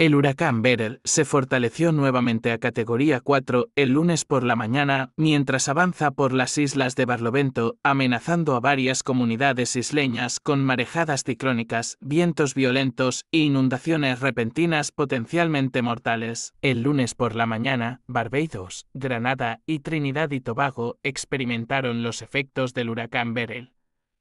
El huracán Berel se fortaleció nuevamente a categoría 4 el lunes por la mañana mientras avanza por las islas de Barlovento, amenazando a varias comunidades isleñas con marejadas ciclónicas, vientos violentos e inundaciones repentinas potencialmente mortales. El lunes por la mañana, Barbados, Granada y Trinidad y Tobago experimentaron los efectos del huracán Berel.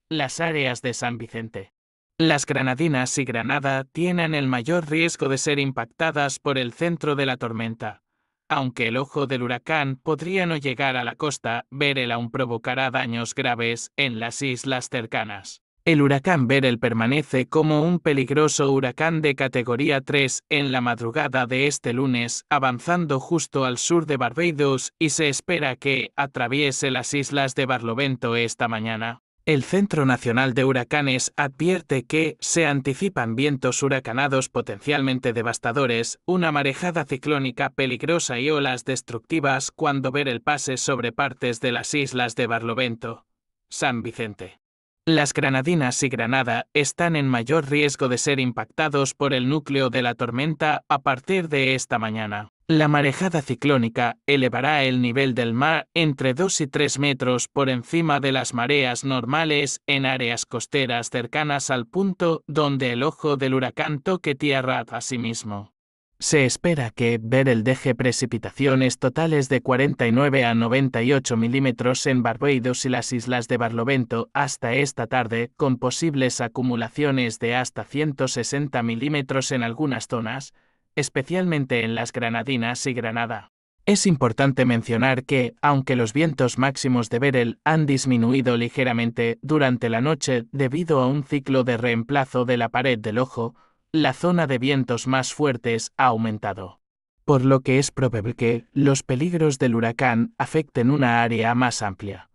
Las áreas de San Vicente, las Granadinas y Granada tienen el mayor riesgo de ser impactadas por el centro de la tormenta. Aunque el ojo del huracán podría no llegar a la costa, Berel aún provocará daños graves en las islas cercanas. El huracán Berel permanece como un peligroso huracán de categoría 3 en la madrugada de este lunes, avanzando justo al sur de Barbados y se espera que atraviese las islas de Barlovento esta mañana. El Centro Nacional de Huracanes advierte que se anticipan vientos huracanados potencialmente devastadores, una marejada ciclónica peligrosa y olas destructivas cuando ver el pase sobre partes de las islas de Barlovento, San Vicente. Las Granadinas y Granada están en mayor riesgo de ser impactados por el núcleo de la tormenta a partir de esta mañana. La marejada ciclónica elevará el nivel del mar entre 2 y 3 metros por encima de las mareas normales en áreas costeras cercanas al punto donde el ojo del huracán toque tierra a sí mismo. Se espera que ver el deje precipitaciones totales de 49 a 98 milímetros en Barbados y las islas de Barlovento hasta esta tarde, con posibles acumulaciones de hasta 160 milímetros en algunas zonas, especialmente en las Granadinas y Granada. Es importante mencionar que, aunque los vientos máximos de Berel han disminuido ligeramente durante la noche debido a un ciclo de reemplazo de la pared del ojo, la zona de vientos más fuertes ha aumentado. Por lo que es probable que los peligros del huracán afecten una área más amplia.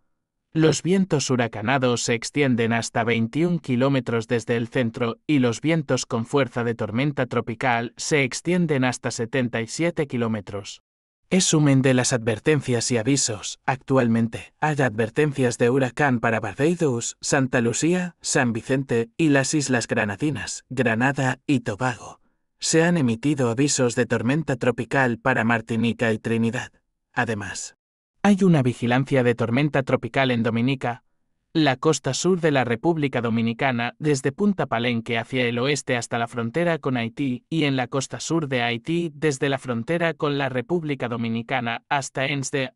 Los vientos huracanados se extienden hasta 21 kilómetros desde el centro y los vientos con fuerza de tormenta tropical se extienden hasta 77 kilómetros. Es sumen de las advertencias y avisos. Actualmente, hay advertencias de huracán para Barbados, Santa Lucía, San Vicente y las Islas Granadinas, Granada y Tobago. Se han emitido avisos de tormenta tropical para Martinica y Trinidad. Además, hay una vigilancia de tormenta tropical en Dominica, la costa sur de la República Dominicana desde Punta Palenque hacia el oeste hasta la frontera con Haití y en la costa sur de Haití desde la frontera con la República Dominicana hasta Ens de